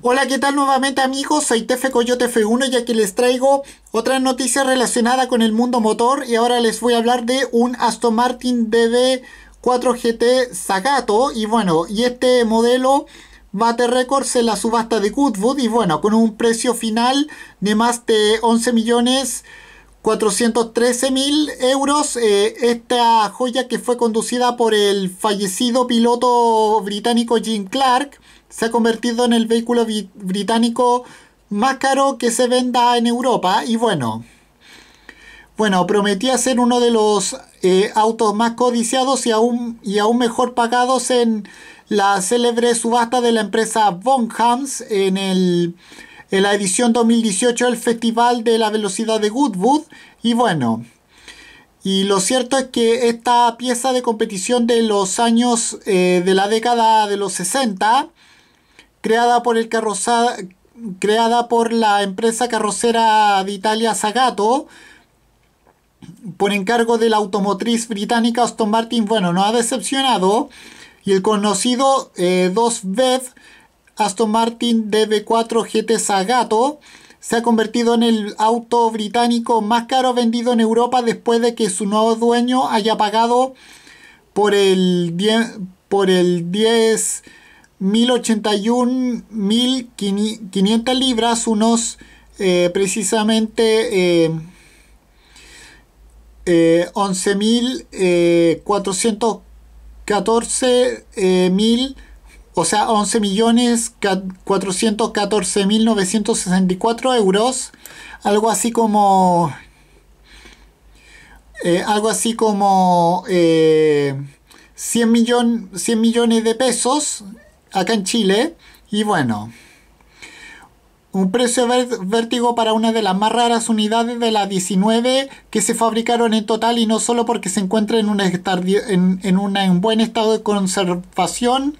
Hola, ¿qué tal nuevamente amigos? Soy Tefe Coyote F1 y aquí les traigo otra noticia relacionada con el mundo motor y ahora les voy a hablar de un Aston Martin DB4GT Zagato y bueno, y este modelo bate récords en la subasta de Goodwood y bueno, con un precio final de más de 11 millones 413 mil euros. Eh, esta joya que fue conducida por el fallecido piloto británico Jim Clark se ha convertido en el vehículo británico más caro que se venda en Europa. Y bueno, bueno, prometía ser uno de los eh, autos más codiciados y aún, y aún mejor pagados en la célebre subasta de la empresa Bonhams en el en la edición 2018 del Festival de la Velocidad de Goodwood. Y bueno, y lo cierto es que esta pieza de competición de los años eh, de la década de los 60, creada por el carroza, creada por la empresa carrocera de Italia Zagato, por encargo de la automotriz británica Austin Martin, bueno, no ha decepcionado. Y el conocido eh, 2BEV Aston Martin DB4 GT Zagato se ha convertido en el auto británico más caro vendido en Europa después de que su nuevo dueño haya pagado por el 10.081.500 por el 10 libras, unos eh, precisamente 11.414.000 eh, eh, libras o sea, 11.414.964 euros, algo así como... Eh, algo así como 100, eh, millones de pesos acá en Chile. Y bueno, un precio vértigo para una de las más raras unidades de las 19 que se fabricaron en total y no solo porque se encuentra en, un en, buen estado de conservación,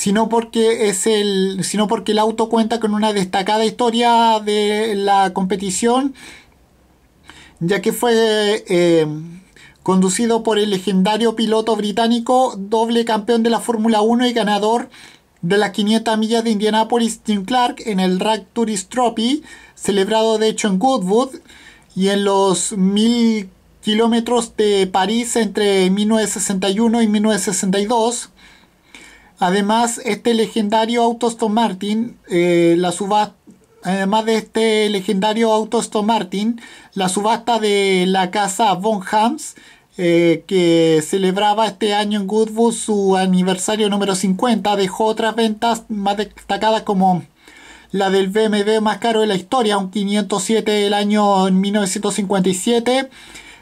sino porque es el sino porque el auto cuenta con una destacada historia de la competición ya que fue eh, conducido por el legendario piloto británico doble campeón de la Fórmula 1 y ganador de las 500 millas de Indianapolis Jim Clark en el Rack Tourist Trophy celebrado de hecho en Goodwood y en los 1000 kilómetros de París entre 1961 y 1962 Además, este legendario auto Martin, eh, la subasta, además de este legendario auto Martin, la subasta de la casa Von Hams, eh, que celebraba este año en Goodwood su aniversario número 50, dejó otras ventas más destacadas como la del BMW más caro de la historia, un 507 del año 1957,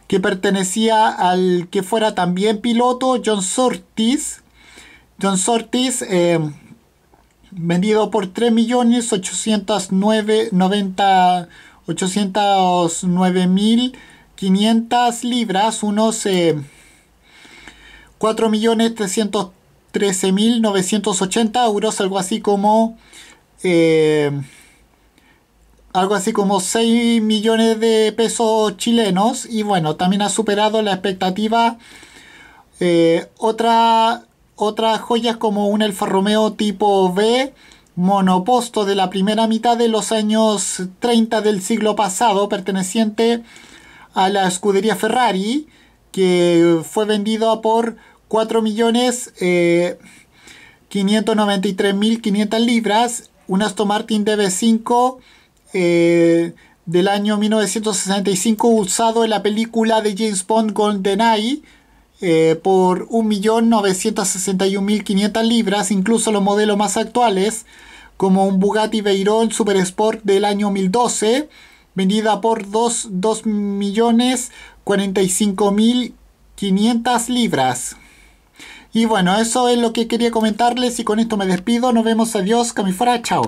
que pertenecía al que fuera también piloto John Surtees John Sortis, eh, vendido por 3.809.500 libras, unos 4.313.980 eh, euros, algo así como... Eh, algo así como 6 millones de pesos chilenos y bueno, también ha superado la expectativa. otra otras joyas como un Alfa Romeo tipo B, monoposto de la primera mitad de los años 30 del siglo pasado, perteneciente a la escudería Ferrari, que fue vendido por 4 millones... Eh, libras, un Aston Martin DB5 eh, del año 1965 usado en la película de James Bond GoldenEye eh, por 1.961.500 libras, incluso los modelos más actuales, como un Bugatti Veyron Super Sport del año 2012, vendida por 2.045.500 libras. Y bueno, eso es lo que quería comentarles y con esto me despido. Nos vemos, adiós, Camifora, chao.